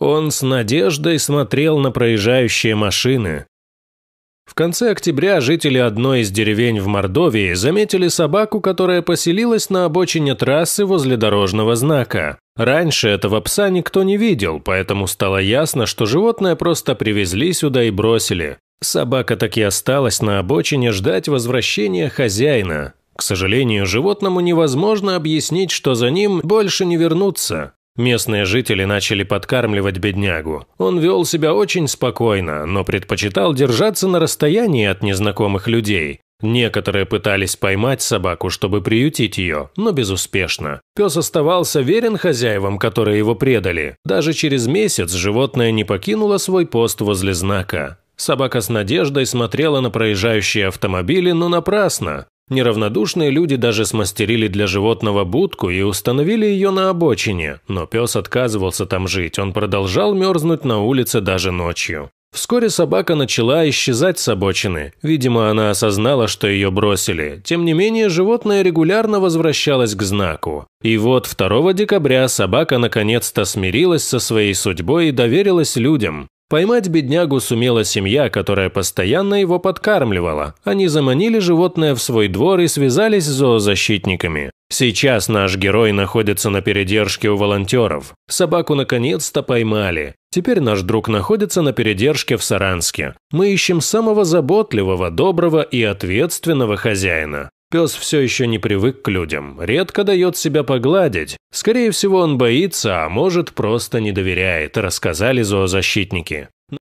Он с надеждой смотрел на проезжающие машины. В конце октября жители одной из деревень в Мордовии заметили собаку, которая поселилась на обочине трассы возле дорожного знака. Раньше этого пса никто не видел, поэтому стало ясно, что животное просто привезли сюда и бросили. Собака так и осталась на обочине ждать возвращения хозяина. К сожалению, животному невозможно объяснить, что за ним больше не вернуться. Местные жители начали подкармливать беднягу. Он вел себя очень спокойно, но предпочитал держаться на расстоянии от незнакомых людей. Некоторые пытались поймать собаку, чтобы приютить ее, но безуспешно. Пес оставался верен хозяевам, которые его предали. Даже через месяц животное не покинуло свой пост возле знака. Собака с надеждой смотрела на проезжающие автомобили, но напрасно. Неравнодушные люди даже смастерили для животного будку и установили ее на обочине, но пес отказывался там жить, он продолжал мерзнуть на улице даже ночью. Вскоре собака начала исчезать с обочины. Видимо, она осознала, что ее бросили. Тем не менее, животное регулярно возвращалось к знаку. И вот 2 декабря собака наконец-то смирилась со своей судьбой и доверилась людям. Поймать беднягу сумела семья, которая постоянно его подкармливала. Они заманили животное в свой двор и связались с зоозащитниками. Сейчас наш герой находится на передержке у волонтеров. Собаку наконец-то поймали. Теперь наш друг находится на передержке в Саранске. Мы ищем самого заботливого, доброго и ответственного хозяина. Пес все еще не привык к людям, редко дает себя погладить. Скорее всего, он боится, а может, просто не доверяет, рассказали зоозащитники.